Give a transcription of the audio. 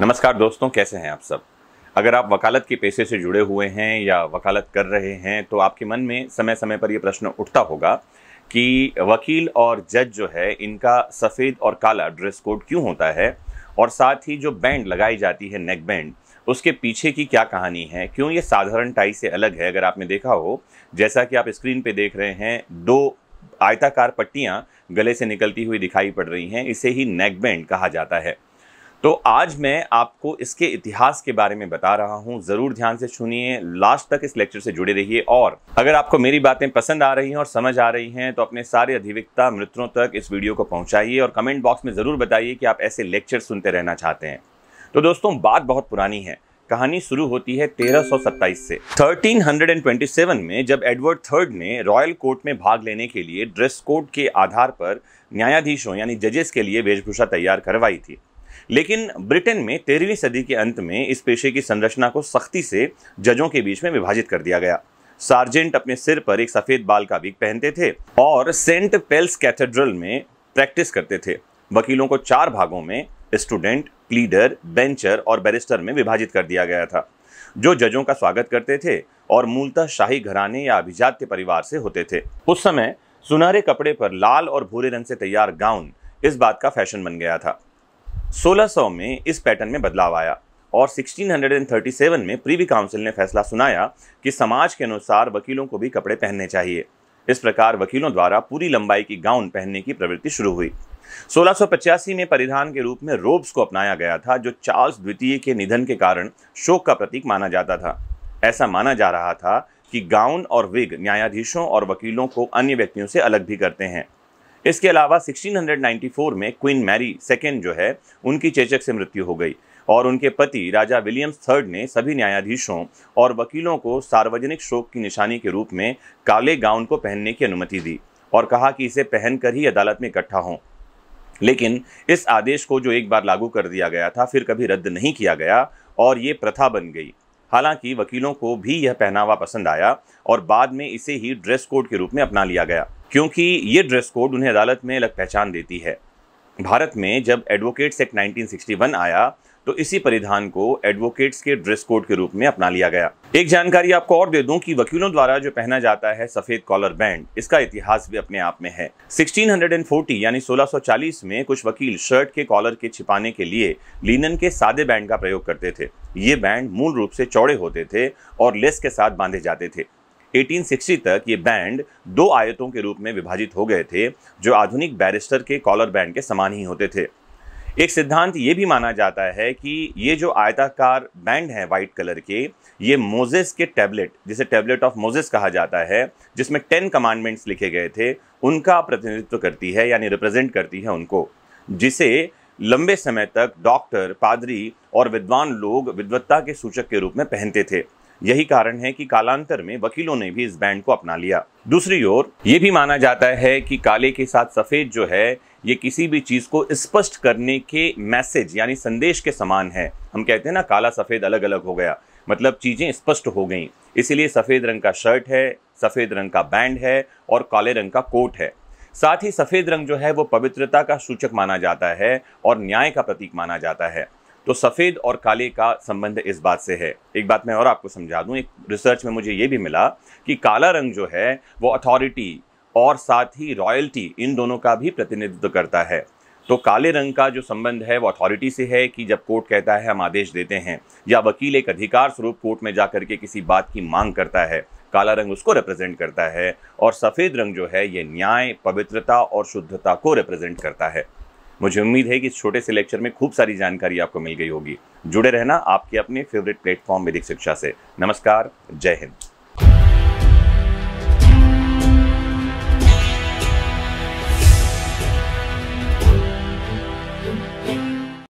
नमस्कार दोस्तों कैसे हैं आप सब अगर आप वकालत के पेशे से जुड़े हुए हैं या वकालत कर रहे हैं तो आपके मन में समय समय पर यह प्रश्न उठता होगा कि वकील और जज जो है इनका सफ़ेद और काला ड्रेस कोड क्यों होता है और साथ ही जो बैंड लगाई जाती है नेक बैंड उसके पीछे की क्या कहानी है क्यों ये साधारण टाई से अलग है अगर आपने देखा हो जैसा कि आप स्क्रीन पे देख रहे हैं दो आयताकार पट्टियां गले से निकलती हुई दिखाई पड़ रही हैं इसे ही नेक बैंड कहा जाता है तो आज मैं आपको इसके इतिहास के बारे में बता रहा हूं ज़रूर ध्यान से सुनिए लास्ट तक इस लेक्चर से जुड़े रहिए और अगर आपको मेरी बातें पसंद आ रही हैं और समझ आ रही हैं तो अपने सारे अधिवक्ता मित्रों तक इस वीडियो को पहुंचाइए और कमेंट बॉक्स में ज़रूर बताइए कि आप ऐसे लेक्चर सुनते रहना चाहते हैं तो दोस्तों बात बहुत पुरानी है कहानी शुरू होती है तेरह से थर्टीन में जब एडवर्ड थर्ड ने रॉयल कोर्ट में भाग लेने के लिए ड्रेस कोड के आधार पर न्यायाधीशों यानी जजेस के लिए वेशभूषा तैयार करवाई थी लेकिन ब्रिटेन में तेरहवीं सदी के अंत में इस पेशे की संरचना को सख्ती से जजों के बीच में विभाजित कर दिया गया सार्जेंट अपने सिर पर एक सफेद बाल का बीक पहनते थे और सेंट पेल्स कैथेड्रल में प्रैक्टिस करते थे वकीलों को चार भागों में स्टूडेंट प्लीडर बेंचर और बैरिस्टर में विभाजित कर दिया गया था जो जजों का स्वागत करते थे और मूलतः शाही घराने या अभिजात परिवार से होते थे उस समय सुनहरे कपड़े पर लाल और भूरे रंग से तैयार गाउन इस बात का फैशन बन गया था 1600 में इस पैटर्न में बदलाव आया और 1637 में प्रीवी काउंसिल ने फैसला सुनाया कि समाज के अनुसार वकीलों को भी कपड़े पहनने चाहिए इस प्रकार वकीलों द्वारा पूरी लंबाई की गाउन पहनने की प्रवृत्ति शुरू हुई सोलह में परिधान के रूप में रोब्स को अपनाया गया था जो चार्ल्स द्वितीय के निधन के कारण शोक का प्रतीक माना जाता था ऐसा माना जा रहा था कि गाउन और विग न्यायाधीशों और वकीलों को अन्य व्यक्तियों से अलग भी करते हैं इसके अलावा 1694 में क्वीन मैरी सेकेंड जो है उनकी चेचक से मृत्यु हो गई और उनके पति राजा विलियम्स थर्ड ने सभी न्यायाधीशों और वकीलों को सार्वजनिक शोक की निशानी के रूप में काले गाउन को पहनने की अनुमति दी और कहा कि इसे पहनकर ही अदालत में इकट्ठा हों लेकिन इस आदेश को जो एक बार लागू कर दिया गया था फिर कभी रद्द नहीं किया गया और ये प्रथा बन गई हालांकि वकीलों को भी यह पहनावा पसंद आया और बाद में इसे ही ड्रेस कोड के रूप में अपना लिया गया क्योंकि ये ड्रेस कोड उन्हें अदालत में अलग पहचान देती है भारत में जब एडवोकेट्स एक्ट 1961 आया तो इसी परिधान को एडवोकेट्स के ड्रेस कोड के रूप में अपना लिया गया एक जानकारी आपको और दे दूं कि वकीलों द्वारा जो पहना जाता है सफेद कॉलर बैंड इसका इतिहास भी अपने आप में है 1640 यानी 1640 में कुछ वकील शर्ट के कॉलर के छिपाने के लिए लीनन के सादे बैंड का प्रयोग करते थे ये बैंड मूल रूप से चौड़े होते थे और लेस के साथ बांधे जाते थे 1860 तक ये बैंड दो आयतों के रूप में विभाजित हो गए थे जो आधुनिक बैरिस्टर के कॉलर बैंड के समान ही होते थे एक सिद्धांत ये भी माना जाता है कि ये जो आयताकार बैंड है वाइट कलर के ये मोजेस के टैबलेट जिसे टैबलेट ऑफ मोजेस कहा जाता है जिसमें टेन कमांडमेंट्स लिखे गए थे उनका प्रतिनिधित्व करती है यानी रिप्रेजेंट करती है उनको जिसे लंबे समय तक डॉक्टर पादरी और विद्वान लोग विद्वत्ता के सूचक के रूप में पहनते थे यही कारण है कि कालांतर में वकीलों ने भी इस बैंड को अपना लिया दूसरी ओर ये भी माना जाता है कि काले के साथ सफेद जो है ये किसी भी चीज को स्पष्ट करने के मैसेज यानी संदेश के समान है हम कहते हैं ना काला सफेद अलग अलग हो गया मतलब चीजें स्पष्ट हो गई इसीलिए सफेद रंग का शर्ट है सफेद रंग का बैंड है और काले रंग का कोट है साथ ही सफेद रंग जो है वो पवित्रता का सूचक माना जाता है और न्याय का प्रतीक माना जाता है तो सफ़ेद और काले का संबंध इस बात से है एक बात मैं और आपको समझा दूं एक रिसर्च में मुझे ये भी मिला कि काला रंग जो है वो अथॉरिटी और साथ ही रॉयल्टी इन दोनों का भी प्रतिनिधित्व करता है तो काले रंग का जो संबंध है वो अथॉरिटी से है कि जब कोर्ट कहता है हम आदेश देते हैं या वकील एक अधिकार स्वरूप कोर्ट में जा करके किसी बात की मांग करता है काला रंग उसको रिप्रेजेंट करता है और सफ़ेद रंग जो है ये न्याय पवित्रता और शुद्धता को रिप्रेजेंट करता है मुझे उम्मीद है कि इस छोटे से लेक्चर में खूब सारी जानकारी आपको मिल गई होगी जुड़े रहना आपके अपने फेवरेट प्लेटफॉर्म विधिक शिक्षा से नमस्कार जय हिंद